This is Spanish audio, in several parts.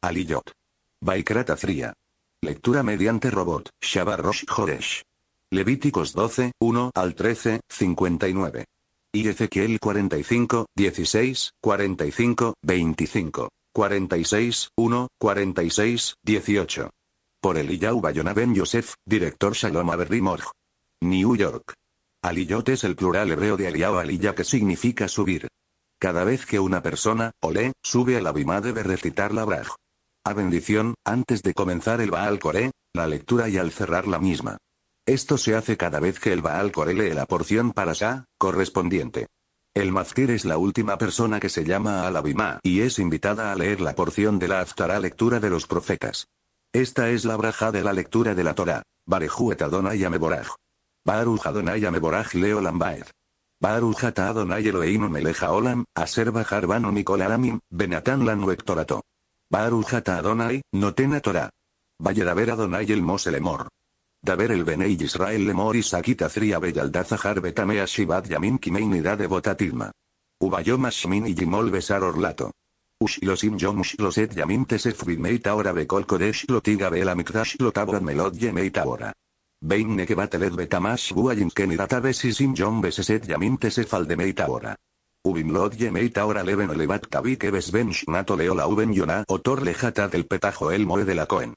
Aliyot. Baikrata Fría. Lectura mediante robot, Shabarosh Jodesh. Levíticos 12, 1 al 13, 59. Y Ezequiel 45, 16, 45, 25, 46, 1, 46, 18. Por Eliyahu Bayona Ben Yosef, director Shalom Morj, New York. Aliyot es el plural hebreo de Aliyahu Aliya que significa subir. Cada vez que una persona, o sube a la Bima debe recitar la braj. A bendición, antes de comenzar el Baal Kore, la lectura y al cerrar la misma. Esto se hace cada vez que el Baal Coré lee la porción para Shah, correspondiente. El Mazkir es la última persona que se llama al Abimá y es invitada a leer la porción de la Aftara lectura de los profetas. Esta es la braja de la lectura de la Torá. Barejuet Adonai Ameboraj. Leo Adonai Olam, Barujata Adonai, Notena Torah. daver Adonai el Moselemor. Lemor. Daber el Benei Israel Lemor y Sakita Zria Bellaldaza betamea Ashibat Yamin Kimeinida de Botatilma. Ubayomashmin y Besar Orlato. Ushlosim Yom Ushloset Yamin Tesef Meita Ora Bekol Kodesh Lotiga Bela Mikdash Lotabor Melod Yemeita Ora. Bein Nekebatelet Betamash Buayin Kenidata Besisim Yom Beseset Yamin de meita Ora. Ubin lodje meita ora leven olevat kavik eves ben shnato leola uben yona otor lejata del petajo el moe de la coen.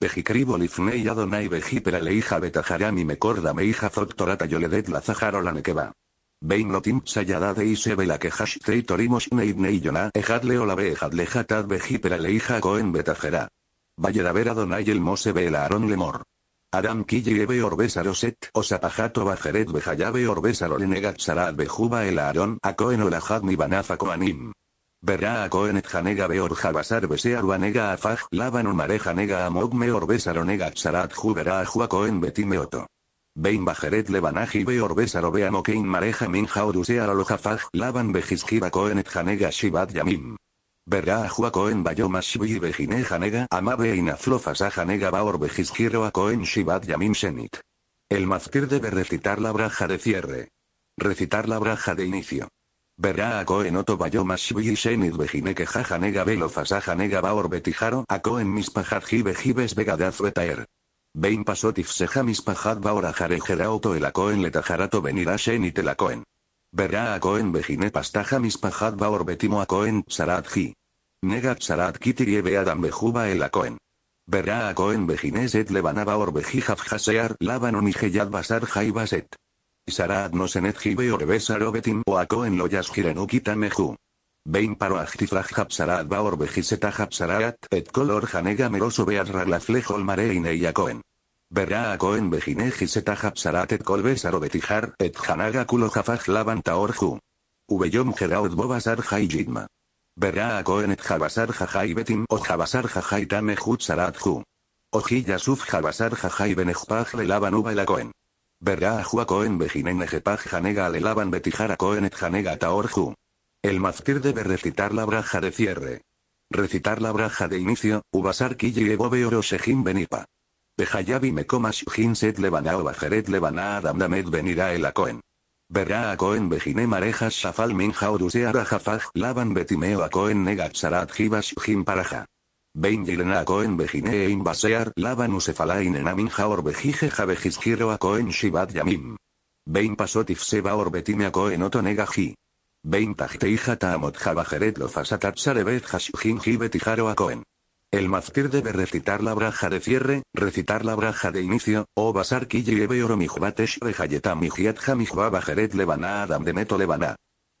Pejicribo lifnei adonai vejipera leija betajarani me corda meija zoctorata yoledet la Vein nekeba. Bein lotim sayadade y sebela que hashtei torimos yona ejadle la beejad lejatad vejipera leija coen betajera. vayera ver adonai el mose bela aron lemor. Adam Killebe orbesaroset Osapajato Bajeret Bejayabe Orbesa Bejuba El Aaron, Akoen Olajad Banafa Koanim. Verá akoen Coenet Janega Beor Jabasar Besear Banega Afaj Laban Mareja Nega Amogme Orbesa Lonega Jubera a betimeoto. Bein Bajeret Lebanaji Beor Besaro Mareja Min Jaurusea lojafaj Laban Bejisjiba koen Janega Shibat Yamim. Verá a Juaco en Bayoma Shibibe Hanega Amabe e Inaflofas Hanega Baor a Cohen Shibat Yamin Senit. El maftir debe recitar la braja de cierre. Recitar la braja de inicio. Verá a Cohen Oto Bayoma Shibi Senit Bejineke Jajanega Belofas nega Baor Betijaro a Cohen Mispajat Jibe Jibes Vegadazuetaer. Bein Pasotif Seja Mispajat Baor Ajarejera Oto el Cohen Letajarato Venirá Senit el Verá a Cohen vejine pastaja mispajad baor betimo a Cohen saradji. Negat sarad kitiri beadam bejuba el a Cohen. Verá a Cohen bejine set lebanaba or vejijaf jasear laban basar jaibaset. Sarad no senet jibe orbesar obetim o a Cohen lo meju. Vein paro ajtiflaj et color janega meroso bead raglaflejol mare Verá a Cohen Bejinej y Setajap Saratet Betijar et Hanaga Kulo Jafaj Taorju. Ubeyom Bobasar Jai Verá a Cohen et Jabasar Jajai Betim o Jabasar Jajai Tame Jabasar Benejpaj Cohen. Verá a Jua Cohen Betijar a Cohen et Taorju. El mástir debe recitar la braja de cierre. Recitar la braja de inicio, Ubasar Kille oro Benipa. Behayavi me Ginset Levana o Bajeret Levana Adam damed Benira el Acoen. Verá a Cohen Bejine Marejas Shafal Minja Odusea Rajafaj Laban Betimeo a Cohen Negatzarat jibash Jim Paraja. Bein Yilena Cohen Bejine e imbasear Basear Laban Usefalain Enaminja Orbejije Jabejisgiro a Cohen Shibat Yamim. Bein Pasotif Seba betime a oto negaji. Bein Tajteija Taamot Jabajeret Lofasatat Sarebet jashujin Jibetijaro a Cohen. El mazkir debe recitar la braja de cierre, recitar la braja de inicio, o basar kille oro mihbatesh rejayetam mijbabajeret mihbaba jeret levana adam de neto levana.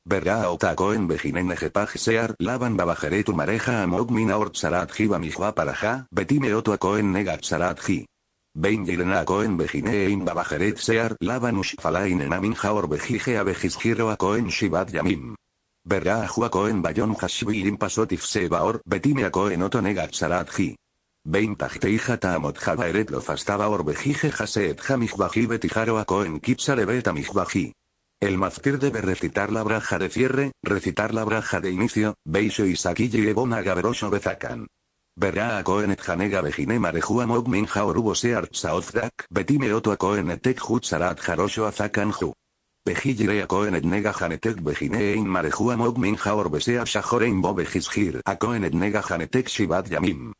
Verá otako en vejinen sear laban babajeret mareja amog mina sarat jiba para ja betime en negat sarat ji. Bein en vejine ein babajeret sear laban amin jaor bejige a koen ako yamin verá a Bayon en Pasotif Sebaor Betimia Cohen ji Saradji. hija Taamot Java lo Fastaba Orbejije Haseet Jamijbaji Betijaro a Kipsare Betamijbaji. El maftir debe recitar la braja de cierre, recitar la braja de inicio, Beisho y Sakille Ebona Gaberosho Bezakan. Verá a Coenetjanega Janega Bejine Marejua Mog Minja Seart Betime Oto a hut Jarosho Azakan Pejigire a et nega janetek begine e marejua mog min orbesea shahore in bo gisgir a et nega janetek shibat yamim.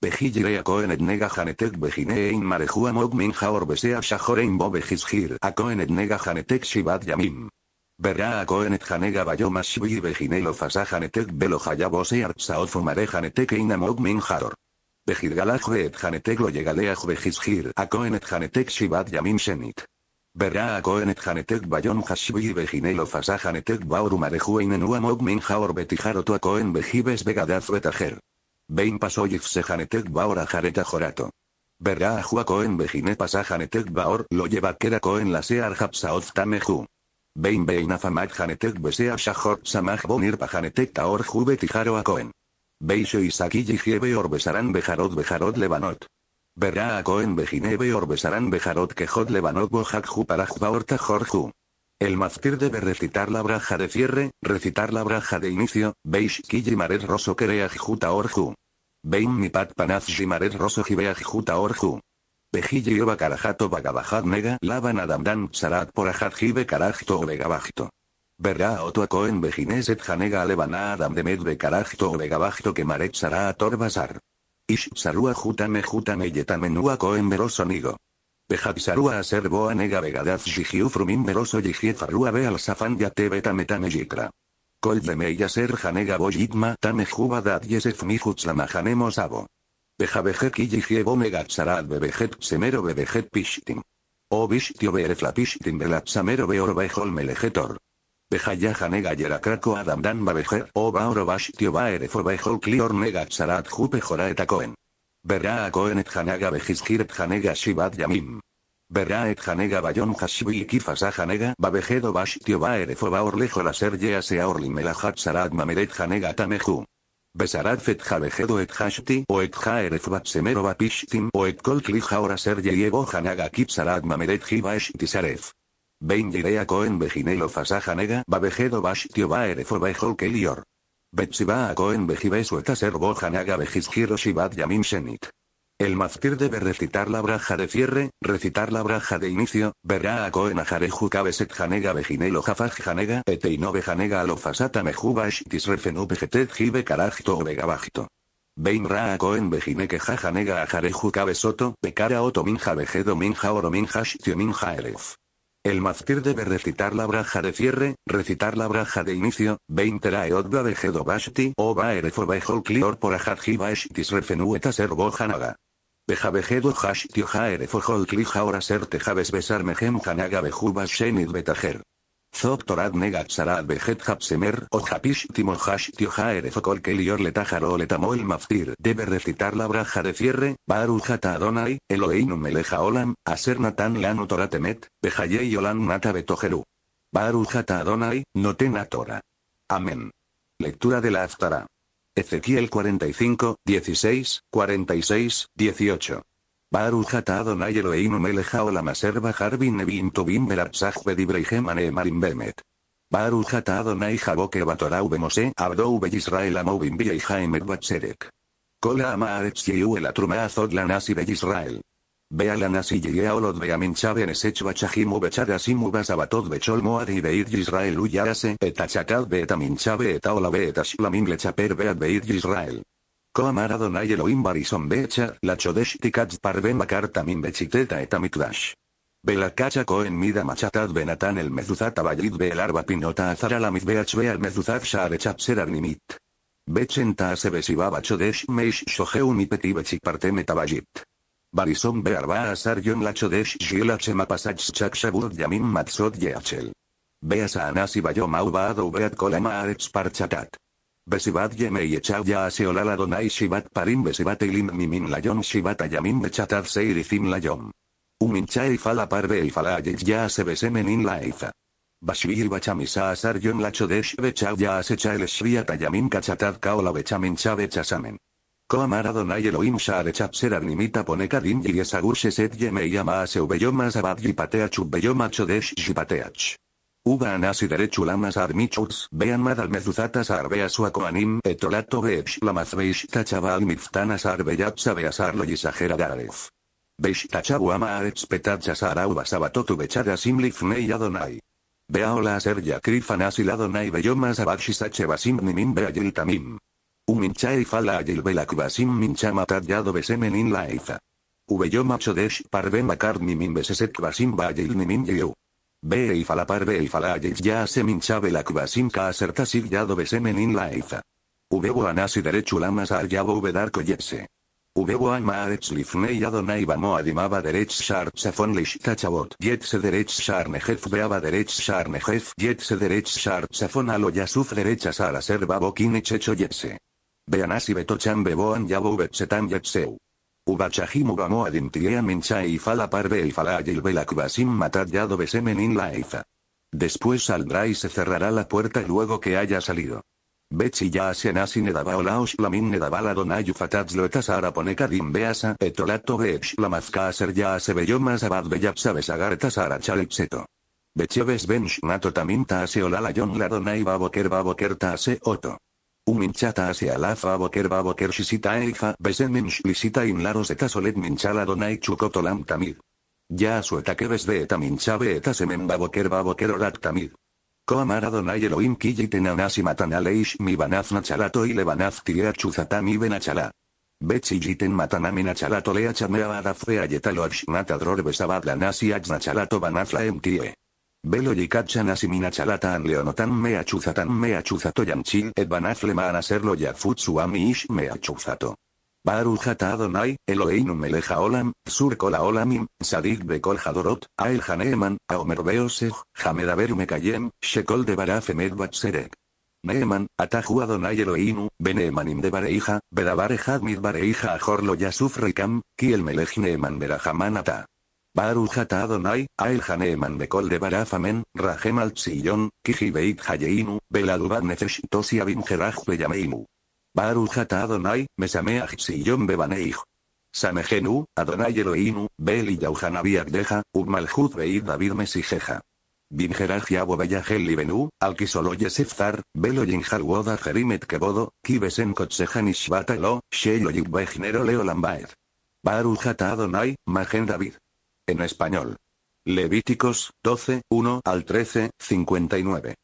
Pejigire a et nega janetek begine e marejua mog min orbesea shahore in bo gisgir a et nega janetek shibat yamim. Berra a et janega bayoma mas shibi bejine lo fasa janetek belo jayabo se arzao mare janetek e in amog minja or. Pejigalajo et janetek lo llegale a a et janetek shibat yamim shenit. Berra a koenet janetek bayon jasibi beginelo fasa janetek baurum arejueinen uamok min jaor beti jaroto a koen behibes begadazu eta Bein paso se janetek baora jareta jorato. Berra a jua koen begine pasa janetek baor lo lleva kera koen la sea arjapsa tameju. Bein bein afamat janetek besea shahor samaj bonir pa janetek taor jube tijaro a koen. Beixo hor jihiebe orbesaran bejarot bejarot lebanot. Verá a Cohen Begineve Orbesaran Bejarot Quejot Lebanot Bojakju Parajba Jorju. El maftir debe recitar la braja de cierre, recitar la braja de inicio, Beish Kijimaret Roso Kereaj Juta Orju. Beim Mipat Panaz Jimaret Roso Jibeaj Juta Orju. Bejille Nega Laban Adamdan Sarat Porajat Jibe karajto obegabajto. Verá a Cohen Bejineset Janega Lebaná Adam Demet Becarajto obegabajto Kemaret Sarat Orbasar. Ish sarua jutame jutame yetamenua koen veroso nigo. aser serboa nega vegadaz jigiu frumin veroso yigiet farua ve al safan yate betame tame yikra. Col de meya ser janega boyitma tame dad yesef mi bejer janemo sabo. Pejabejet killigiebo megatsarad bebejet semero bebejet pishtim. O bishtio bereflapishtim belatsamero melejetor. Bejayaja nega yerakako adam dan babejer o baorobash tio baere fobejol klior nega Sarat jupe joraeta koen. Verá a koen et hanaga bejizgiret janega shibat yamim. Verá et hanega bayon hashibi kifas a hanega babejedo bash tio baere fobaor lejo la serye ase mamedet janega mameret hanega tameju. Besarat fet Jabejedo et hashti o et jaeref batsemero bapishtim o et kolkli jaora serye yego hanaga Sarat mameret jiba Tisaref. Ben Jirea Cohen Vejinelo Fasaja Nega Babejedo Bashtio Baerefo Bejol Kelior. Betsiba Cohen Vejibesueta Serbo Hanaga Vejizgiro Shibat Yamin Shenit. El maftir debe recitar la braja de cierre, recitar la braja de inicio, verá a Cohen Ajareju Kabeset Janega lo Jafaj Janega Eteinobe Janega Alofasata Mejubash Tisrefenu Bejetet Jibe Karajto Vegabajto. Bein Ra a Cohen Bejineke Jajanega Ajareju Kabesoto Pekara Oto Minja Vejedo Minja Oro Minja Shitio Minja Eref. El maztir debe recitar la braja de cierre, recitar la braja de inicio, e odba de bashti o ova bejol clior por ajadji baeshtis refenueta ser bojanaga. Beja hashti o jaere sertejaves clija ora ser tejaves besar betajer. Zoctorad negat sarad vejet hapsemer o hapish timohash tiojaere fokol kelior letajaro letamo el maftir debe recitar la braja de cierre, barujata adonai, eloeinum Meleja olam, aser natan lanu toratemet, bejayei olan nata betojeru. Barujata adonai, notena tora. Amén. Lectura de la Aftara. Ezequiel 45, 16, 46, 18. Baruch Adonai Eloheinu melech Olamaserva asher bahar bin nevin tobim beratzach bedibreihem Marim bemet. Baruch Adonai jaboke batorau abdou beyisrael amovim viejaem et Kola ama u yehu elatruma lanasi Ve la nasi Nesech esech bechol moad y beid Israel uyase minchabe eta lechaper Be'at Israel. Com ara donai Elohim barison becha, la chodeshtikats parben makarta min bechiteta etamikdash. Belakacha kohen mida machatat benatan el mezuzat abayid belarba pinota azara la mizbeach beal mezuzat shaarechap seranimit. Bechenta sebesibaba chodesh meish shoheu mipeti bechipartem etabajit. Barison bearba azar yon la chodesh shiela chema pasach chak shabud yamin matzot yeachel. Beas anasi bayom au baado beat kolama arets parchatat. Besibat Yemei Echauya Yaaseolala Donai Shibat Parim Besibat Ilim Mimin Layon Shibat Ayamin Bechatad Seirifim Layon. Umincha Fala Y Ifala Ya se Besemenin Laiza. Bashir Bachamisa Asar Yon Lachodesh ya Asecha El Shriat Ayamin Kachatad Kaola Bechamin chasamen Koamar Adonai Elohim Shaarechap Serar Nimita Ponekarin Yesagur Sheset Yemei Yama Aseu Beyomas Abad Yipateach Ubeyoma Chodesh Yipateach. Uba anasi derechu lamas armichurs vean madal mezuzatas arbeas etolato beesh lamas beish tachabal miftanas arbeyat y arlo sajera daref. Beish tachabu ama arets petachas arauba sabatotu adonai. Beaola ser yacrifanas ladonai adonai beyomas basim nimim beayil tamim. Uminchai fala ayil mincha matad yado besemenin laiza. Ubeyoma chodesh makar nimim beseset basim bayil nimim yeyu. Ve y falapar ve y a ya se minchabe la cubasinca acertasir ya besemen in la eiza. Ubebo anasi derecho lamas al yabo vedar Ubebo an lifne lifnei adimaba derech shar safon yetse derech shar nejef beaba derech shar yetse derech shar safon alo yasuf derechas al ser babo e checho yetse. Beanasi beto chan beboan yabo betsetam yetseu. Ubachahimu bamoadim mincha y e fala parbe y e fala agil matad yado besemenin la eiza. Después saldrá y se cerrará la puerta luego que haya salido. Bechi ya asenasi nedaba olaosh lamin nedaba la donayu fatats loetas ara ponekadim beasa etolato bech la se aser ya más abad beyapsa besagartas chalexeto. Becheves bench nato taminta ase olala yon la donay baboker baboker ta oto. Uminchata hacia fa boker baboker shisita eija besen laros eta solet minchala donai chukotolam tamir. Ya su ves de eta eta semen baboker baboker orat tamil. Koamara donai Elohim matana matanaleish mi banaz nachalato y lebanaz tiria chuzatami benachala. Bechilliten matanamin achalato lea chamea adafre lo dror besabad lanasi banaz banafla emtie. Velo asimina chalatan leonotan meachuzatan meachuzato yamchil hacerlo ya futsuami ish meachuzato. Barujata Adonai, Eloheinu meleja olam, surkola la olamim, sadik bekol hadorot, ael neeman, aomer Omerbeosej, hamedaber mekayem, shekol de barafemed batzerek. Neeman, Ataju Adonai Eloheinu, Benemanim de Bareija, Bedabarejad mit Bareija Ajorlo Yasuf reikam, Kiel Melej Neeman ata. Barujatadonai, Adonai, Ael Haneman de Barafamen, de Rahem al Tzillon, Kiji Hayeinu, Beladubat Nefesh Tosi Beyameinu. Adonai, Mesameach Samejenu, Adonai Eloinu, beli Yauhanabiak Deja, Ubmalhut David Mesijeja. Binjeraj Yabo Beyahel Benu, Alkisolo Yeseftar, Belo Woda Jerimet Kebodo, Kibesen Kotsejan Ishbatalo, Leo Lambaed. Adonai, Magen David. En español. Levíticos 12, 1 al 13, 59.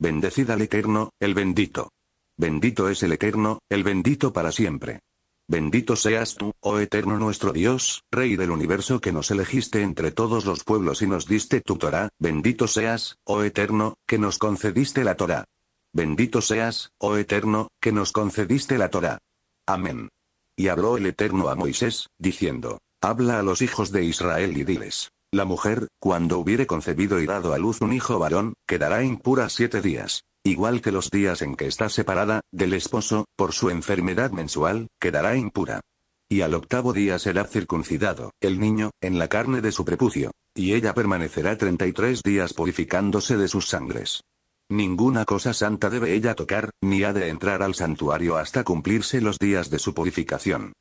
Bendecid al Eterno, el bendito. Bendito es el Eterno, el bendito para siempre. Bendito seas tú, oh Eterno nuestro Dios, Rey del universo que nos elegiste entre todos los pueblos y nos diste tu Torah, bendito seas, oh Eterno, que nos concediste la Torah. Bendito seas, oh Eterno, que nos concediste la Torah. Amén. Y habló el Eterno a Moisés, diciendo, Habla a los hijos de Israel y diles. La mujer, cuando hubiere concebido y dado a luz un hijo varón, quedará impura siete días, igual que los días en que está separada del esposo, por su enfermedad mensual, quedará impura. Y al octavo día será circuncidado, el niño, en la carne de su prepucio, y ella permanecerá treinta y tres días purificándose de sus sangres. Ninguna cosa santa debe ella tocar, ni ha de entrar al santuario hasta cumplirse los días de su purificación.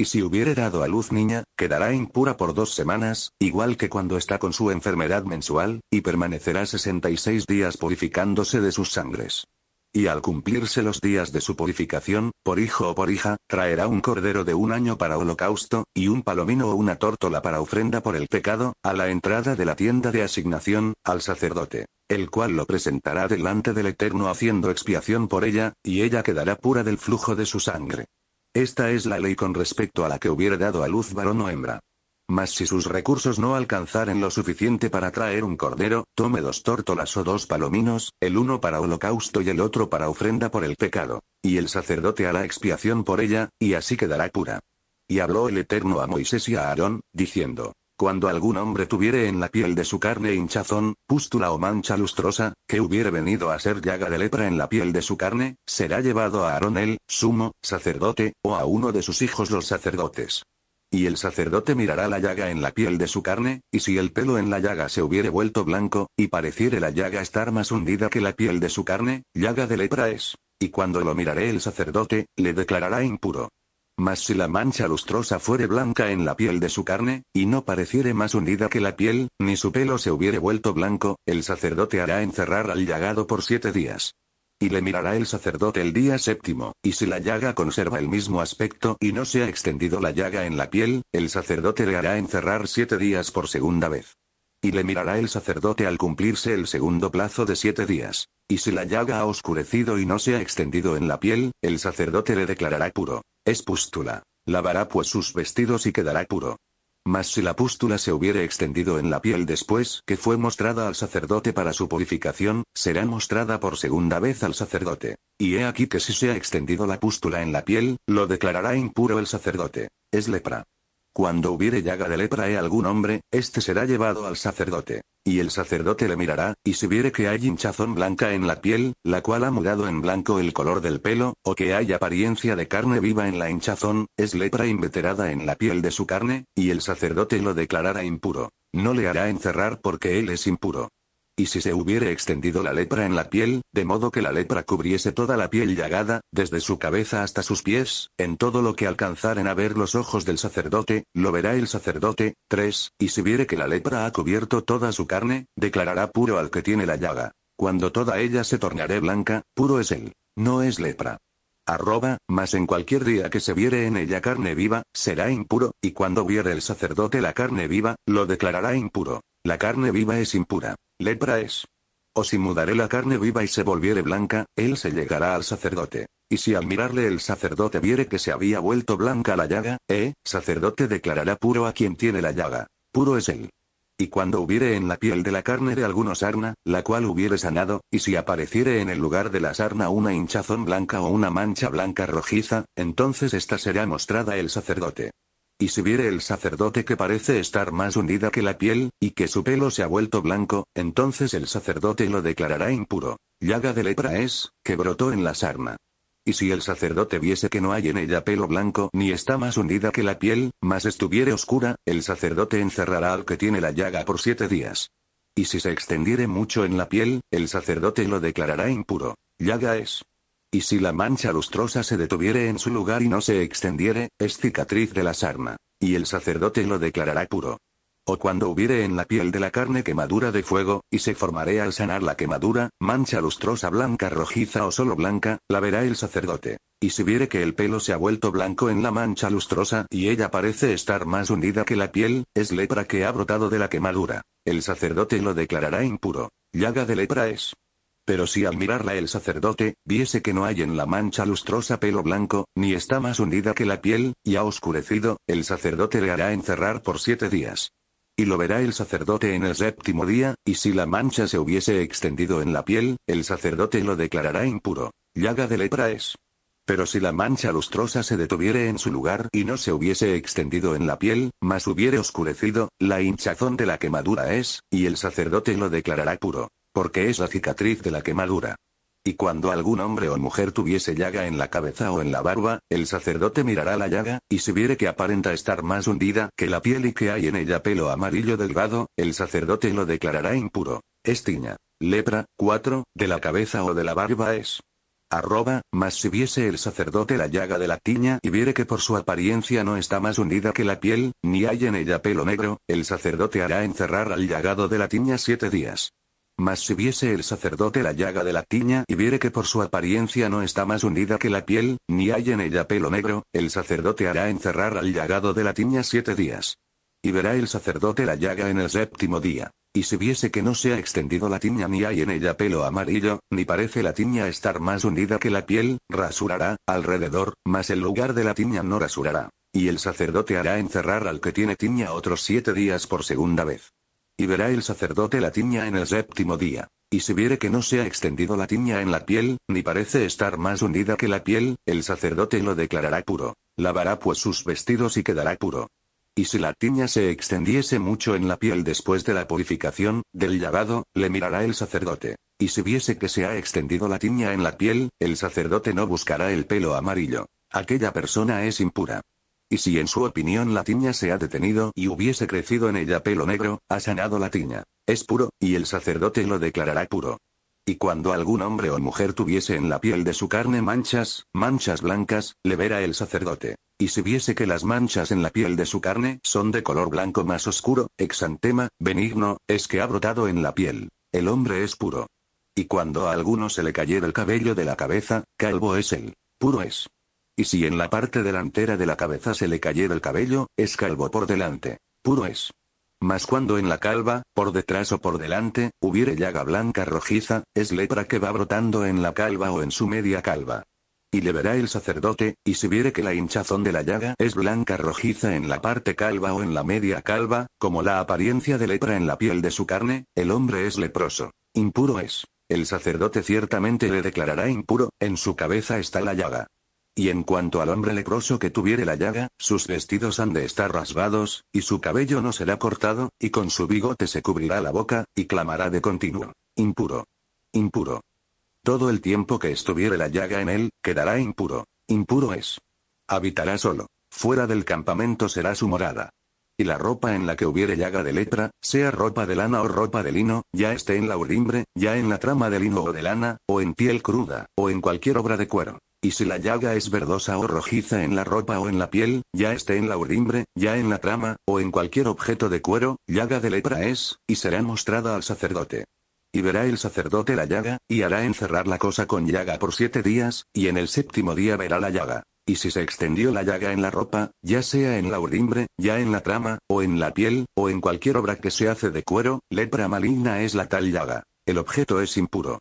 Y si hubiere dado a luz niña, quedará impura por dos semanas, igual que cuando está con su enfermedad mensual, y permanecerá 66 días purificándose de sus sangres. Y al cumplirse los días de su purificación, por hijo o por hija, traerá un cordero de un año para holocausto, y un palomino o una tórtola para ofrenda por el pecado, a la entrada de la tienda de asignación, al sacerdote, el cual lo presentará delante del Eterno haciendo expiación por ella, y ella quedará pura del flujo de su sangre. Esta es la ley con respecto a la que hubiera dado a luz varón o hembra. Mas si sus recursos no alcanzaren lo suficiente para traer un cordero, tome dos tórtolas o dos palominos, el uno para holocausto y el otro para ofrenda por el pecado. Y el sacerdote hará expiación por ella, y así quedará pura. Y habló el Eterno a Moisés y a Aarón, diciendo, cuando algún hombre tuviere en la piel de su carne hinchazón, pústula o mancha lustrosa, que hubiere venido a ser llaga de lepra en la piel de su carne, será llevado a Aarón el, sumo, sacerdote, o a uno de sus hijos los sacerdotes. Y el sacerdote mirará la llaga en la piel de su carne, y si el pelo en la llaga se hubiere vuelto blanco, y pareciere la llaga estar más hundida que la piel de su carne, llaga de lepra es. Y cuando lo miraré el sacerdote, le declarará impuro. Mas si la mancha lustrosa fuere blanca en la piel de su carne, y no pareciere más hundida que la piel, ni su pelo se hubiere vuelto blanco, el sacerdote hará encerrar al llagado por siete días. Y le mirará el sacerdote el día séptimo, y si la llaga conserva el mismo aspecto y no se ha extendido la llaga en la piel, el sacerdote le hará encerrar siete días por segunda vez. Y le mirará el sacerdote al cumplirse el segundo plazo de siete días. Y si la llaga ha oscurecido y no se ha extendido en la piel, el sacerdote le declarará puro. Es pústula. Lavará pues sus vestidos y quedará puro. Mas si la pústula se hubiere extendido en la piel después que fue mostrada al sacerdote para su purificación, será mostrada por segunda vez al sacerdote. Y he aquí que si se ha extendido la pústula en la piel, lo declarará impuro el sacerdote. Es lepra. Cuando hubiere llaga de lepra en algún hombre, este será llevado al sacerdote. Y el sacerdote le mirará, y si viere que hay hinchazón blanca en la piel, la cual ha mudado en blanco el color del pelo, o que hay apariencia de carne viva en la hinchazón, es lepra inveterada en la piel de su carne, y el sacerdote lo declarará impuro. No le hará encerrar porque él es impuro y si se hubiere extendido la lepra en la piel, de modo que la lepra cubriese toda la piel llagada, desde su cabeza hasta sus pies, en todo lo que alcanzaren a ver los ojos del sacerdote, lo verá el sacerdote. 3. Y si viere que la lepra ha cubierto toda su carne, declarará puro al que tiene la llaga. Cuando toda ella se tornare blanca, puro es él. No es lepra arroba, mas en cualquier día que se viere en ella carne viva, será impuro, y cuando viere el sacerdote la carne viva, lo declarará impuro. La carne viva es impura. Lepra es. O si mudaré la carne viva y se volviere blanca, él se llegará al sacerdote. Y si al mirarle el sacerdote viere que se había vuelto blanca la llaga, eh, sacerdote declarará puro a quien tiene la llaga. Puro es él. Y cuando hubiere en la piel de la carne de alguno sarna, la cual hubiere sanado, y si apareciere en el lugar de la sarna una hinchazón blanca o una mancha blanca rojiza, entonces esta será mostrada el sacerdote. Y si viere el sacerdote que parece estar más hundida que la piel, y que su pelo se ha vuelto blanco, entonces el sacerdote lo declarará impuro. Llaga de lepra es, que brotó en la sarna. Y si el sacerdote viese que no hay en ella pelo blanco ni está más hundida que la piel, mas estuviere oscura, el sacerdote encerrará al que tiene la llaga por siete días. Y si se extendiere mucho en la piel, el sacerdote lo declarará impuro. Llaga es. Y si la mancha lustrosa se detuviere en su lugar y no se extendiere, es cicatriz de la sarna. Y el sacerdote lo declarará puro. O cuando hubiere en la piel de la carne quemadura de fuego, y se formaré al sanar la quemadura, mancha lustrosa blanca rojiza o solo blanca, la verá el sacerdote. Y si viere que el pelo se ha vuelto blanco en la mancha lustrosa y ella parece estar más hundida que la piel, es lepra que ha brotado de la quemadura. El sacerdote lo declarará impuro. Llaga de lepra es pero si al mirarla el sacerdote, viese que no hay en la mancha lustrosa pelo blanco, ni está más hundida que la piel, y ha oscurecido, el sacerdote le hará encerrar por siete días. Y lo verá el sacerdote en el séptimo día, y si la mancha se hubiese extendido en la piel, el sacerdote lo declarará impuro. Llaga de lepra es. Pero si la mancha lustrosa se detuviere en su lugar y no se hubiese extendido en la piel, mas hubiere oscurecido, la hinchazón de la quemadura es, y el sacerdote lo declarará puro. Porque es la cicatriz de la quemadura. Y cuando algún hombre o mujer tuviese llaga en la cabeza o en la barba, el sacerdote mirará la llaga, y si viere que aparenta estar más hundida que la piel y que hay en ella pelo amarillo delgado, el sacerdote lo declarará impuro. Es tiña. Lepra, 4, de la cabeza o de la barba es. Arroba, mas si viese el sacerdote la llaga de la tiña y viere que por su apariencia no está más hundida que la piel, ni hay en ella pelo negro, el sacerdote hará encerrar al llagado de la tiña siete días. Mas si viese el sacerdote la llaga de la tiña y viere que por su apariencia no está más hundida que la piel, ni hay en ella pelo negro, el sacerdote hará encerrar al llagado de la tiña siete días. Y verá el sacerdote la llaga en el séptimo día. Y si viese que no se ha extendido la tiña ni hay en ella pelo amarillo, ni parece la tiña estar más hundida que la piel, rasurará, alrededor, mas el lugar de la tiña no rasurará. Y el sacerdote hará encerrar al que tiene tiña otros siete días por segunda vez y verá el sacerdote la tiña en el séptimo día. Y si viere que no se ha extendido la tiña en la piel, ni parece estar más hundida que la piel, el sacerdote lo declarará puro. Lavará pues sus vestidos y quedará puro. Y si la tiña se extendiese mucho en la piel después de la purificación, del lavado, le mirará el sacerdote. Y si viese que se ha extendido la tiña en la piel, el sacerdote no buscará el pelo amarillo. Aquella persona es impura. Y si en su opinión la tiña se ha detenido y hubiese crecido en ella pelo negro, ha sanado la tiña. Es puro, y el sacerdote lo declarará puro. Y cuando algún hombre o mujer tuviese en la piel de su carne manchas, manchas blancas, le verá el sacerdote. Y si viese que las manchas en la piel de su carne son de color blanco más oscuro, exantema, benigno, es que ha brotado en la piel. El hombre es puro. Y cuando a alguno se le cayera el cabello de la cabeza, calvo es él. Puro es. Y si en la parte delantera de la cabeza se le cayera el cabello, es calvo por delante. Puro es. Mas cuando en la calva, por detrás o por delante, hubiere llaga blanca rojiza, es lepra que va brotando en la calva o en su media calva. Y le verá el sacerdote, y si viere que la hinchazón de la llaga es blanca rojiza en la parte calva o en la media calva, como la apariencia de lepra en la piel de su carne, el hombre es leproso. Impuro es. El sacerdote ciertamente le declarará impuro, en su cabeza está la llaga y en cuanto al hombre leproso que tuviere la llaga, sus vestidos han de estar rasgados, y su cabello no será cortado, y con su bigote se cubrirá la boca, y clamará de continuo, impuro, impuro. Todo el tiempo que estuviere la llaga en él, quedará impuro, impuro es. Habitará solo, fuera del campamento será su morada. Y la ropa en la que hubiere llaga de lepra, sea ropa de lana o ropa de lino, ya esté en la urimbre, ya en la trama de lino o de lana, o en piel cruda, o en cualquier obra de cuero, y si la llaga es verdosa o rojiza en la ropa o en la piel, ya esté en la urimbre, ya en la trama, o en cualquier objeto de cuero, llaga de lepra es, y será mostrada al sacerdote. Y verá el sacerdote la llaga, y hará encerrar la cosa con llaga por siete días, y en el séptimo día verá la llaga. Y si se extendió la llaga en la ropa, ya sea en la urimbre, ya en la trama, o en la piel, o en cualquier obra que se hace de cuero, lepra maligna es la tal llaga. El objeto es impuro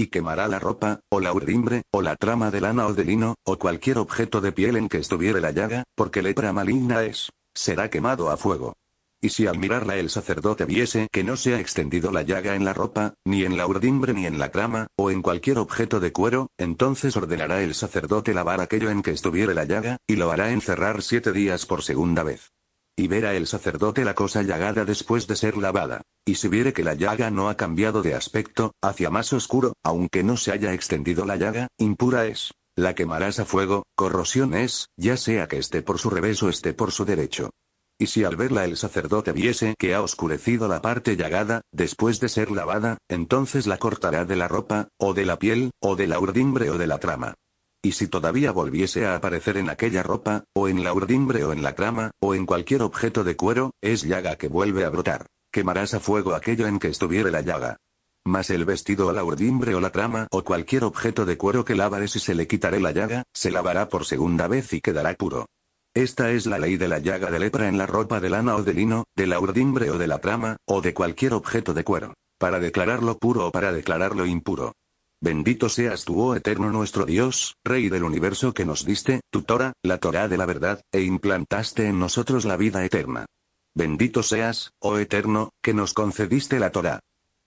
y quemará la ropa, o la urdimbre, o la trama de lana o de lino, o cualquier objeto de piel en que estuviere la llaga, porque lepra maligna es. Será quemado a fuego. Y si al mirarla el sacerdote viese que no se ha extendido la llaga en la ropa, ni en la urdimbre ni en la trama, o en cualquier objeto de cuero, entonces ordenará el sacerdote lavar aquello en que estuviere la llaga, y lo hará encerrar siete días por segunda vez. Y verá el sacerdote la cosa llagada después de ser lavada y si viere que la llaga no ha cambiado de aspecto, hacia más oscuro, aunque no se haya extendido la llaga, impura es. La quemarás a fuego, corrosión es, ya sea que esté por su revés o esté por su derecho. Y si al verla el sacerdote viese que ha oscurecido la parte llagada, después de ser lavada, entonces la cortará de la ropa, o de la piel, o de la urdimbre o de la trama. Y si todavía volviese a aparecer en aquella ropa, o en la urdimbre o en la trama, o en cualquier objeto de cuero, es llaga que vuelve a brotar. Quemarás a fuego aquello en que estuviere la llaga. Mas el vestido o la urdimbre o la trama o cualquier objeto de cuero que lavares y se le quitaré la llaga, se lavará por segunda vez y quedará puro. Esta es la ley de la llaga de lepra en la ropa de lana o de lino, de la urdimbre o de la trama, o de cualquier objeto de cuero, para declararlo puro o para declararlo impuro. Bendito seas tú, oh eterno nuestro Dios, Rey del universo que nos diste, tu Torah, la Torah de la verdad, e implantaste en nosotros la vida eterna. Bendito seas, oh Eterno, que nos concediste la Torah.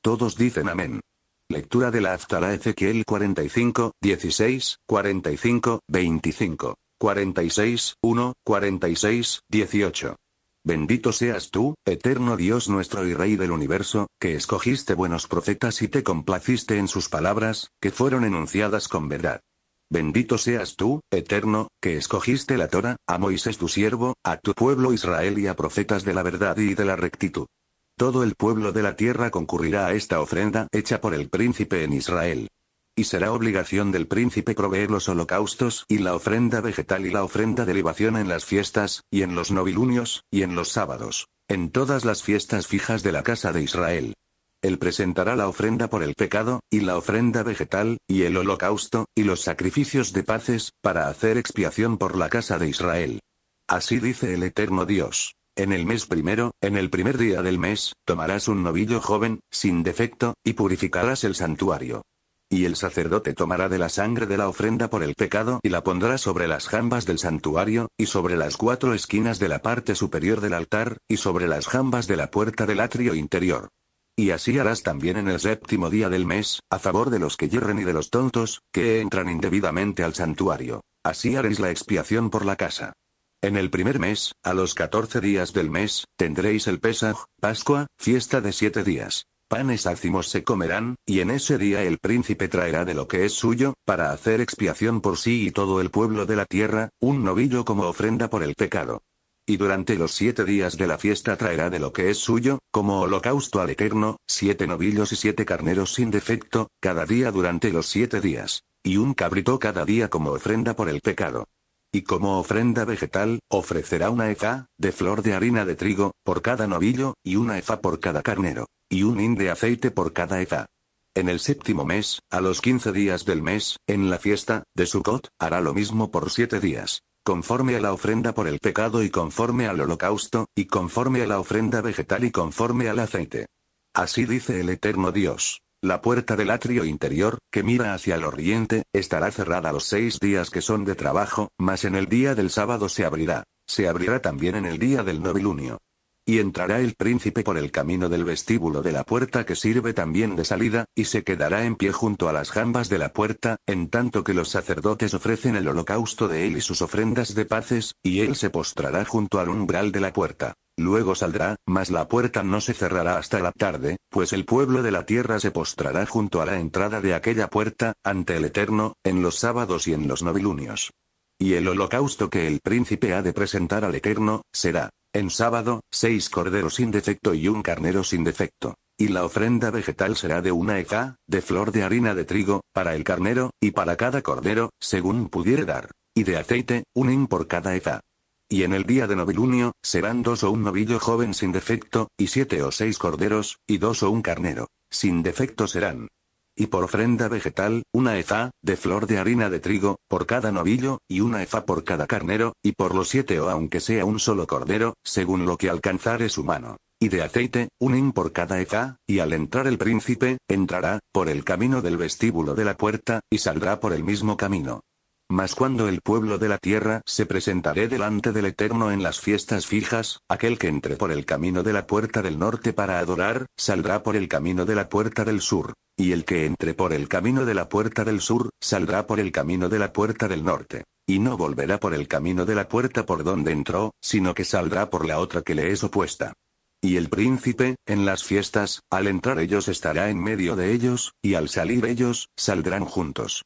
Todos dicen amén. Lectura de la Aftala Ezequiel 45, 16, 45, 25, 46, 1, 46, 18. Bendito seas tú, eterno Dios nuestro y Rey del universo, que escogiste buenos profetas y te complaciste en sus palabras, que fueron enunciadas con verdad. Bendito seas tú, Eterno, que escogiste la Torah, a Moisés tu siervo, a tu pueblo Israel y a profetas de la verdad y de la rectitud. Todo el pueblo de la tierra concurrirá a esta ofrenda hecha por el príncipe en Israel. Y será obligación del príncipe proveer los holocaustos y la ofrenda vegetal y la ofrenda de libación en las fiestas, y en los novilunios, y en los sábados, en todas las fiestas fijas de la casa de Israel. Él presentará la ofrenda por el pecado, y la ofrenda vegetal, y el holocausto, y los sacrificios de paces, para hacer expiación por la casa de Israel. Así dice el Eterno Dios. En el mes primero, en el primer día del mes, tomarás un novillo joven, sin defecto, y purificarás el santuario. Y el sacerdote tomará de la sangre de la ofrenda por el pecado y la pondrá sobre las jambas del santuario, y sobre las cuatro esquinas de la parte superior del altar, y sobre las jambas de la puerta del atrio interior. Y así harás también en el séptimo día del mes, a favor de los que yerren y de los tontos, que entran indebidamente al santuario. Así haréis la expiación por la casa. En el primer mes, a los catorce días del mes, tendréis el Pesaj, Pascua, fiesta de siete días. Panes ácimos se comerán, y en ese día el príncipe traerá de lo que es suyo, para hacer expiación por sí y todo el pueblo de la tierra, un novillo como ofrenda por el pecado. Y durante los siete días de la fiesta traerá de lo que es suyo, como holocausto al Eterno, siete novillos y siete carneros sin defecto, cada día durante los siete días, y un cabrito cada día como ofrenda por el pecado. Y como ofrenda vegetal, ofrecerá una efa, de flor de harina de trigo, por cada novillo, y una efa por cada carnero, y un hin de aceite por cada efa. En el séptimo mes, a los quince días del mes, en la fiesta, de Sukkot, hará lo mismo por siete días conforme a la ofrenda por el pecado y conforme al holocausto, y conforme a la ofrenda vegetal y conforme al aceite. Así dice el Eterno Dios. La puerta del atrio interior, que mira hacia el oriente, estará cerrada los seis días que son de trabajo, mas en el día del sábado se abrirá. Se abrirá también en el día del novilunio. Y entrará el príncipe por el camino del vestíbulo de la puerta que sirve también de salida, y se quedará en pie junto a las jambas de la puerta, en tanto que los sacerdotes ofrecen el holocausto de él y sus ofrendas de paces, y él se postrará junto al umbral de la puerta. Luego saldrá, mas la puerta no se cerrará hasta la tarde, pues el pueblo de la tierra se postrará junto a la entrada de aquella puerta, ante el Eterno, en los sábados y en los novilunios. Y el holocausto que el príncipe ha de presentar al Eterno, será, en sábado, seis corderos sin defecto y un carnero sin defecto. Y la ofrenda vegetal será de una efa, de flor de harina de trigo, para el carnero, y para cada cordero, según pudiere dar. Y de aceite, un hin por cada efa. Y en el día de novilunio, serán dos o un novillo joven sin defecto, y siete o seis corderos, y dos o un carnero. Sin defecto serán y por ofrenda vegetal, una efa, de flor de harina de trigo, por cada novillo, y una efa por cada carnero, y por los siete o aunque sea un solo cordero, según lo que alcanzar es humano. Y de aceite, un hin por cada efa, y al entrar el príncipe, entrará, por el camino del vestíbulo de la puerta, y saldrá por el mismo camino. Mas cuando el pueblo de la tierra se presentaré delante del Eterno en las fiestas fijas, aquel que entre por el camino de la puerta del norte para adorar, saldrá por el camino de la puerta del sur. Y el que entre por el camino de la puerta del sur, saldrá por el camino de la puerta del norte. Y no volverá por el camino de la puerta por donde entró, sino que saldrá por la otra que le es opuesta. Y el príncipe, en las fiestas, al entrar ellos estará en medio de ellos, y al salir ellos, saldrán juntos.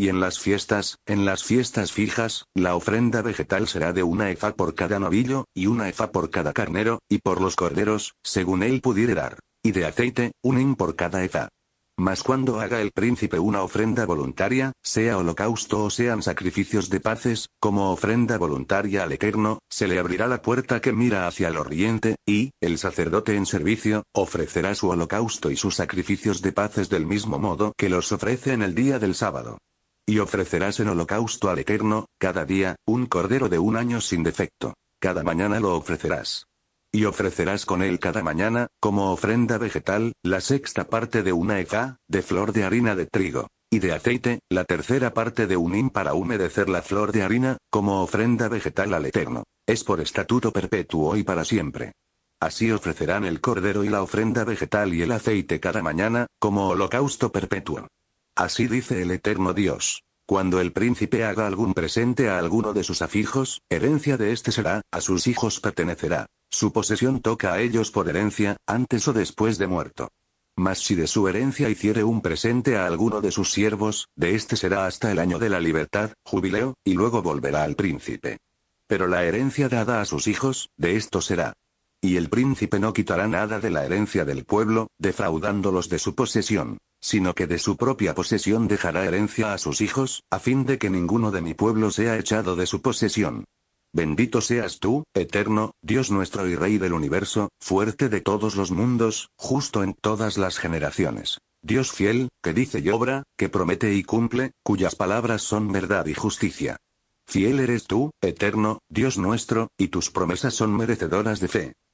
Y en las fiestas, en las fiestas fijas, la ofrenda vegetal será de una efa por cada novillo, y una efa por cada carnero, y por los corderos, según él pudiera dar. Y de aceite, un hin por cada efa. Mas cuando haga el príncipe una ofrenda voluntaria, sea holocausto o sean sacrificios de paces, como ofrenda voluntaria al Eterno, se le abrirá la puerta que mira hacia el oriente, y, el sacerdote en servicio, ofrecerá su holocausto y sus sacrificios de paces del mismo modo que los ofrece en el día del sábado. Y ofrecerás en holocausto al Eterno, cada día, un cordero de un año sin defecto. Cada mañana lo ofrecerás. Y ofrecerás con él cada mañana, como ofrenda vegetal, la sexta parte de una efa, de flor de harina de trigo. Y de aceite, la tercera parte de un hin para humedecer la flor de harina, como ofrenda vegetal al Eterno. Es por estatuto perpetuo y para siempre. Así ofrecerán el cordero y la ofrenda vegetal y el aceite cada mañana, como holocausto perpetuo. Así dice el eterno Dios. Cuando el príncipe haga algún presente a alguno de sus afijos, herencia de éste será, a sus hijos pertenecerá. Su posesión toca a ellos por herencia, antes o después de muerto. Mas si de su herencia hiciere un presente a alguno de sus siervos, de éste será hasta el año de la libertad, jubileo, y luego volverá al príncipe. Pero la herencia dada a sus hijos, de esto será. Y el príncipe no quitará nada de la herencia del pueblo, defraudándolos de su posesión sino que de su propia posesión dejará herencia a sus hijos, a fin de que ninguno de mi pueblo sea echado de su posesión. Bendito seas tú, eterno, Dios nuestro y Rey del universo, fuerte de todos los mundos, justo en todas las generaciones. Dios fiel, que dice y obra, que promete y cumple, cuyas palabras son verdad y justicia. Fiel eres tú, eterno, Dios nuestro, y tus promesas son merecedoras de fe.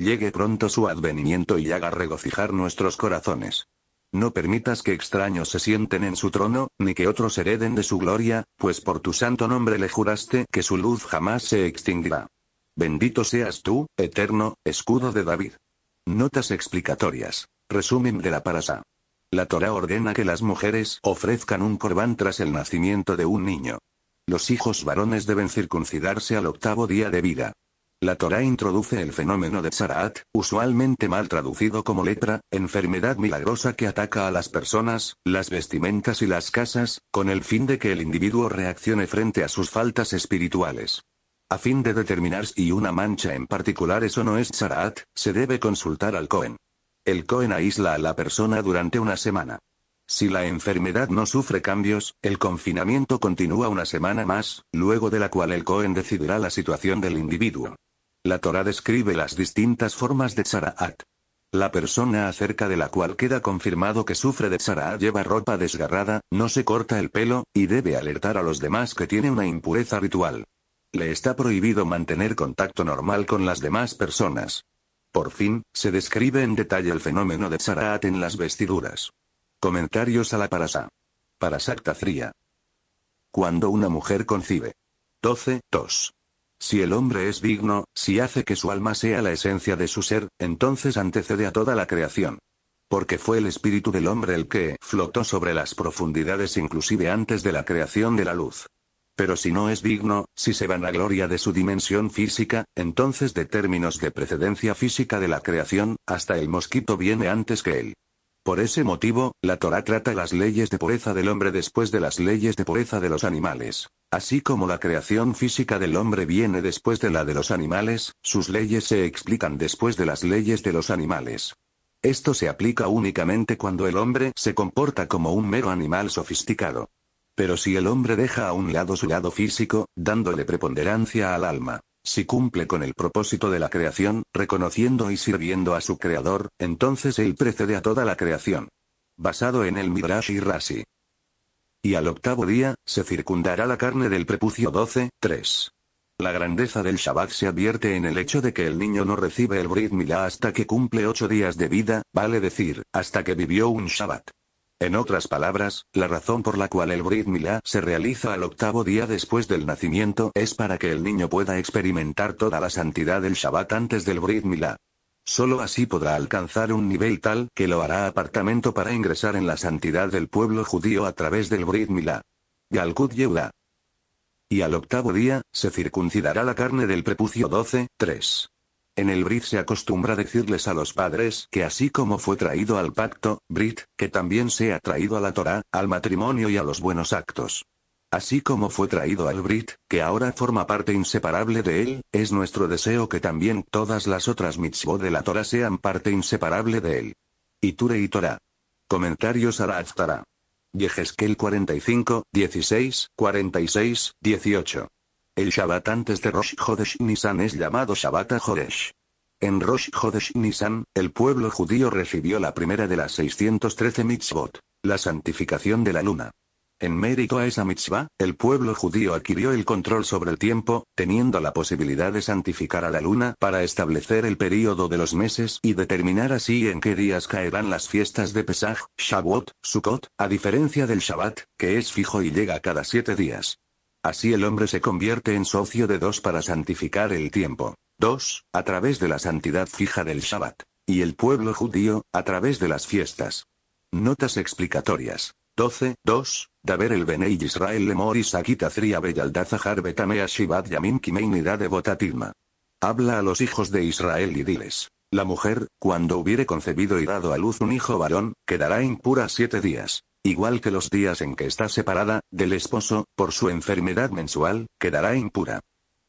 Llegue pronto su advenimiento y haga regocijar nuestros corazones. No permitas que extraños se sienten en su trono, ni que otros hereden de su gloria, pues por tu santo nombre le juraste que su luz jamás se extinguirá. Bendito seas tú, eterno, escudo de David. Notas explicatorias. Resumen de la Parasa. La Torah ordena que las mujeres ofrezcan un corbán tras el nacimiento de un niño. Los hijos varones deben circuncidarse al octavo día de vida. La Torá introduce el fenómeno de Tzaraat, usualmente mal traducido como letra, enfermedad milagrosa que ataca a las personas, las vestimentas y las casas, con el fin de que el individuo reaccione frente a sus faltas espirituales. A fin de determinar si una mancha en particular o no es Tzaraat, se debe consultar al Cohen. El Cohen aísla a la persona durante una semana. Si la enfermedad no sufre cambios, el confinamiento continúa una semana más, luego de la cual el Cohen decidirá la situación del individuo. La Torah describe las distintas formas de Tzaraat. La persona acerca de la cual queda confirmado que sufre de Tzaraat lleva ropa desgarrada, no se corta el pelo, y debe alertar a los demás que tiene una impureza ritual. Le está prohibido mantener contacto normal con las demás personas. Por fin, se describe en detalle el fenómeno de Tzaraat en las vestiduras. Comentarios a la Parasa. Parasacta fría. Cuando una mujer concibe. 12, Tos. Si el hombre es digno, si hace que su alma sea la esencia de su ser, entonces antecede a toda la creación. Porque fue el espíritu del hombre el que flotó sobre las profundidades inclusive antes de la creación de la luz. Pero si no es digno, si se van gloria de su dimensión física, entonces de términos de precedencia física de la creación, hasta el mosquito viene antes que él. Por ese motivo, la Torah trata las leyes de pureza del hombre después de las leyes de pureza de los animales. Así como la creación física del hombre viene después de la de los animales, sus leyes se explican después de las leyes de los animales. Esto se aplica únicamente cuando el hombre se comporta como un mero animal sofisticado. Pero si el hombre deja a un lado su lado físico, dándole preponderancia al alma, si cumple con el propósito de la creación, reconociendo y sirviendo a su creador, entonces él precede a toda la creación. Basado en el Midrash y Rashi. Y al octavo día, se circundará la carne del prepucio 12, 3. La grandeza del Shabbat se advierte en el hecho de que el niño no recibe el Brit hasta que cumple ocho días de vida, vale decir, hasta que vivió un Shabbat. En otras palabras, la razón por la cual el Brit Milá se realiza al octavo día después del nacimiento es para que el niño pueda experimentar toda la santidad del Shabbat antes del Brit Milá. Solo así podrá alcanzar un nivel tal que lo hará apartamento para ingresar en la santidad del pueblo judío a través del Brit Milá. Galkut Yehuda. Y al octavo día, se circuncidará la carne del prepucio 12, 3. En el Brit se acostumbra decirles a los padres que así como fue traído al pacto, Brit, que también sea traído a la Torah, al matrimonio y a los buenos actos. Así como fue traído al Brit, que ahora forma parte inseparable de él, es nuestro deseo que también todas las otras mitzvot de la Torah sean parte inseparable de él. ture y Torah. Comentarios a la Aftara. Yeheskel 45, 16, 46, 18. El Shabbat antes de Rosh Chodesh Nisan es llamado Shabbat Hodesh. En Rosh Chodesh Nisan, el pueblo judío recibió la primera de las 613 mitzvot, la santificación de la luna. En mérito a esa mitzvah, el pueblo judío adquirió el control sobre el tiempo, teniendo la posibilidad de santificar a la luna para establecer el período de los meses y determinar así en qué días caerán las fiestas de Pesaj, Shavuot, Sukkot, a diferencia del Shabbat, que es fijo y llega cada siete días. Así el hombre se convierte en socio de dos para santificar el tiempo. 2. A través de la santidad fija del Shabbat. Y el pueblo judío, a través de las fiestas. Notas explicatorias. 12. 2. Daber el Benei Israel Lemor beyal Betamea Shivat Yamin Kimeinida de Habla a los hijos de Israel y diles. La mujer, cuando hubiere concebido y dado a luz un hijo varón, quedará impura siete días igual que los días en que está separada del esposo, por su enfermedad mensual, quedará impura.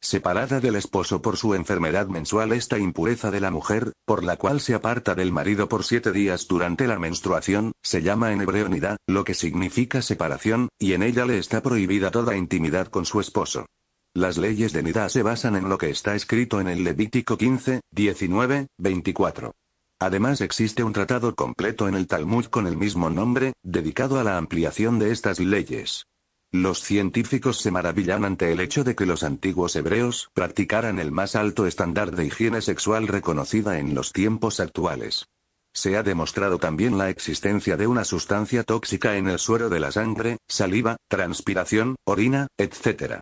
Separada del esposo por su enfermedad mensual esta impureza de la mujer, por la cual se aparta del marido por siete días durante la menstruación, se llama en hebreo nidá, lo que significa separación, y en ella le está prohibida toda intimidad con su esposo. Las leyes de Nidá se basan en lo que está escrito en el Levítico 15, 19, 24. Además existe un tratado completo en el Talmud con el mismo nombre, dedicado a la ampliación de estas leyes. Los científicos se maravillan ante el hecho de que los antiguos hebreos practicaran el más alto estándar de higiene sexual reconocida en los tiempos actuales. Se ha demostrado también la existencia de una sustancia tóxica en el suero de la sangre, saliva, transpiración, orina, etc.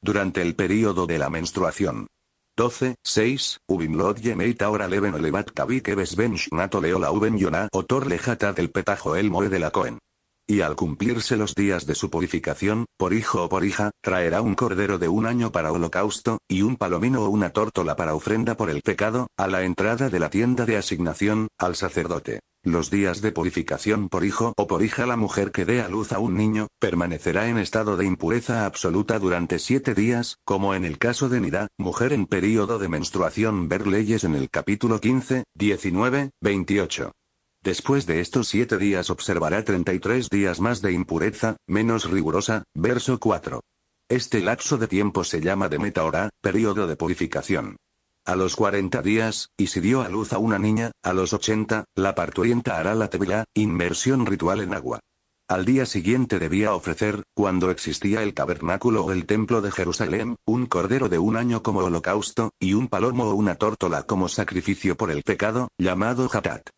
Durante el período de la menstruación, 12, 6, Ubin Lodge Meita Ora Leven Olevat Kavik Eves Ben Shnato Leola Uben Yonah Otor Lejata del Petajo El Moe de la Cohen. Y al cumplirse los días de su purificación, por hijo o por hija, traerá un cordero de un año para holocausto, y un palomino o una tórtola para ofrenda por el pecado, a la entrada de la tienda de asignación, al sacerdote. Los días de purificación por hijo o por hija la mujer que dé a luz a un niño, permanecerá en estado de impureza absoluta durante siete días, como en el caso de Nida, mujer en período de menstruación ver leyes en el capítulo 15, 19, 28. Después de estos siete días observará 33 días más de impureza, menos rigurosa, verso 4. Este lapso de tiempo se llama de metaorá, período de purificación. A los 40 días, y si dio a luz a una niña, a los 80, la parturienta hará la tevilá, inmersión ritual en agua. Al día siguiente debía ofrecer, cuando existía el tabernáculo o el templo de Jerusalén, un cordero de un año como holocausto, y un palomo o una tórtola como sacrificio por el pecado, llamado hatat.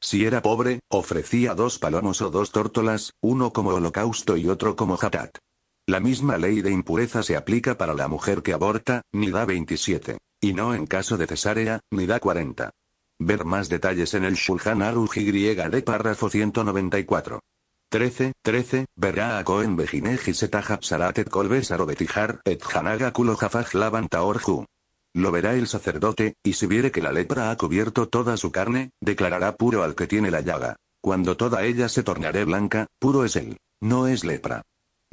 Si era pobre, ofrecía dos palomos o dos tórtolas, uno como holocausto y otro como hatat. La misma ley de impureza se aplica para la mujer que aborta, Nida 27 y no en caso de cesárea, ni da 40. Ver más detalles en el Shulchan Aruji Y de párrafo 194. 13, 13, verá a Cohen Bejineji Saratet Kolbesaro Betijar, et Hanaga Lo verá el sacerdote, y si viere que la lepra ha cubierto toda su carne, declarará puro al que tiene la llaga. Cuando toda ella se tornare blanca, puro es él. No es lepra.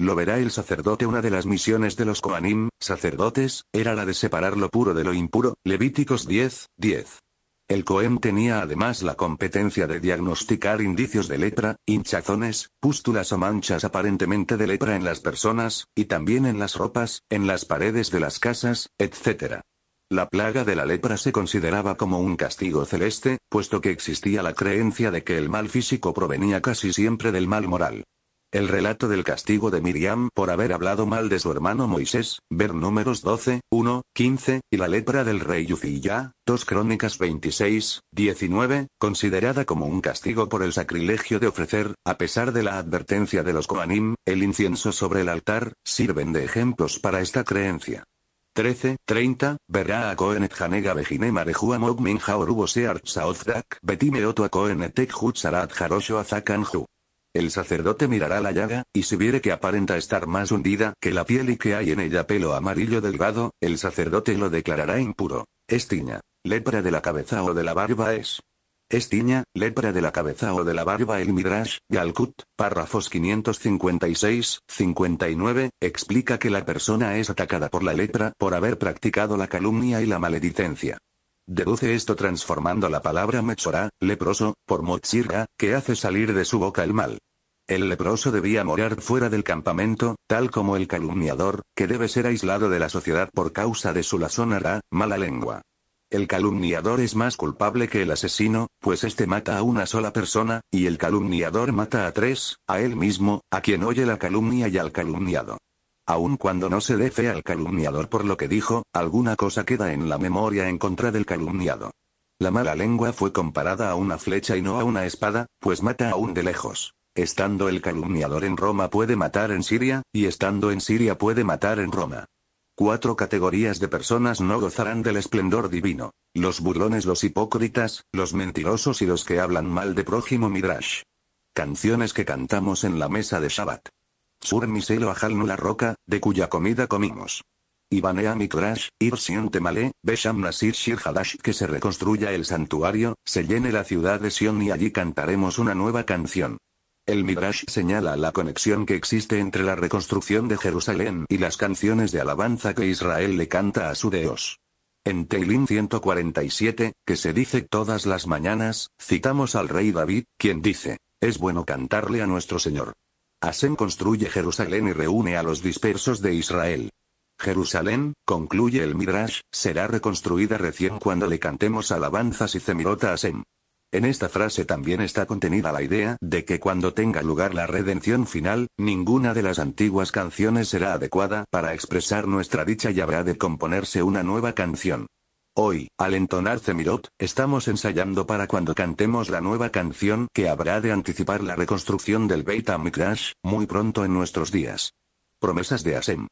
Lo verá el sacerdote. Una de las misiones de los Koanim, sacerdotes, era la de separar lo puro de lo impuro, Levíticos 10, 10. El Cohen tenía además la competencia de diagnosticar indicios de lepra, hinchazones, pústulas o manchas aparentemente de lepra en las personas, y también en las ropas, en las paredes de las casas, etc. La plaga de la lepra se consideraba como un castigo celeste, puesto que existía la creencia de que el mal físico provenía casi siempre del mal moral. El relato del castigo de Miriam por haber hablado mal de su hermano Moisés, ver números 12, 1, 15, y la lepra del rey Yucilla, 2 Crónicas 26, 19, considerada como un castigo por el sacrilegio de ofrecer, a pesar de la advertencia de los Koanim, el incienso sobre el altar, sirven de ejemplos para esta creencia. 13, 30, verá a Koenet Hanega Vejine Marejua Mogmin Jaorubo Seart a Jarosho Azakanju. El sacerdote mirará la llaga, y si viere que aparenta estar más hundida que la piel y que hay en ella pelo amarillo delgado, el sacerdote lo declarará impuro. Es tiña. Lepra de la cabeza o de la barba es. Es tiña, lepra de la cabeza o de la barba El Midrash, Galkut, párrafos 556-59, explica que la persona es atacada por la lepra por haber practicado la calumnia y la maledicencia. Deduce esto transformando la palabra mechorá, leproso, por mochirga, que hace salir de su boca el mal. El leproso debía morar fuera del campamento, tal como el calumniador, que debe ser aislado de la sociedad por causa de su lasonará, mala lengua. El calumniador es más culpable que el asesino, pues este mata a una sola persona, y el calumniador mata a tres, a él mismo, a quien oye la calumnia y al calumniado. Aun cuando no se dé fe al calumniador por lo que dijo, alguna cosa queda en la memoria en contra del calumniado. La mala lengua fue comparada a una flecha y no a una espada, pues mata aún de lejos. Estando el calumniador en Roma puede matar en Siria, y estando en Siria puede matar en Roma. Cuatro categorías de personas no gozarán del esplendor divino. Los burlones, los hipócritas, los mentirosos y los que hablan mal de prójimo Midrash. Canciones que cantamos en la mesa de Shabbat. Sur miselo ajalnu la roca, de cuya comida comimos. Ibanea Mikrash, Sion Temale, Besham Nasir Shir Hadash que se reconstruya el santuario, se llene la ciudad de Sion y allí cantaremos una nueva canción. El Midrash señala la conexión que existe entre la reconstrucción de Jerusalén y las canciones de alabanza que Israel le canta a su Dios. En Teilim 147, que se dice todas las mañanas, citamos al rey David, quien dice, es bueno cantarle a nuestro Señor. Asem construye Jerusalén y reúne a los dispersos de Israel. Jerusalén, concluye el Midrash, será reconstruida recién cuando le cantemos alabanzas y cemirota a En esta frase también está contenida la idea de que cuando tenga lugar la redención final, ninguna de las antiguas canciones será adecuada para expresar nuestra dicha y habrá de componerse una nueva canción. Hoy, al entonar Zemirot, estamos ensayando para cuando cantemos la nueva canción que habrá de anticipar la reconstrucción del Beit HaMikdash, muy pronto en nuestros días. Promesas de Asem.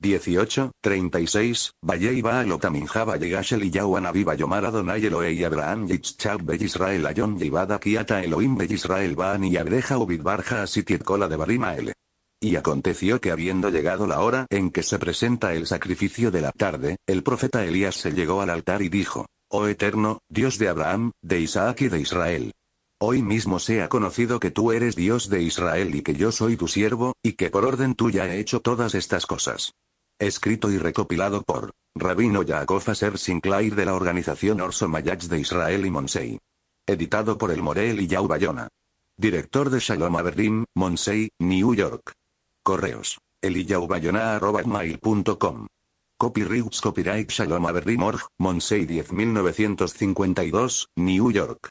18, 36, Vayei Baal y Yegashel y Aviva y Adonai y Abraham yitzchab beisrael Israel Ayon Yivada Kiata Elohim beisrael Israel Baan y agreja Barja Asitiet Kola de Barima L. Y aconteció que habiendo llegado la hora en que se presenta el sacrificio de la tarde, el profeta Elías se llegó al altar y dijo, Oh Eterno, Dios de Abraham, de Isaac y de Israel. Hoy mismo sea conocido que tú eres Dios de Israel y que yo soy tu siervo, y que por orden tuya he hecho todas estas cosas. Escrito y recopilado por Rabino Yaakov Ser Sinclair de la organización Orso Mayach de Israel y Monsei. Editado por el Morel y Yau Bayona. Director de Shalom Aberdim, Monsei, New York. Correos. eliyaubayona.com. Copyrights Copyright Shalom Morg, Org, Monsei 10952, New York.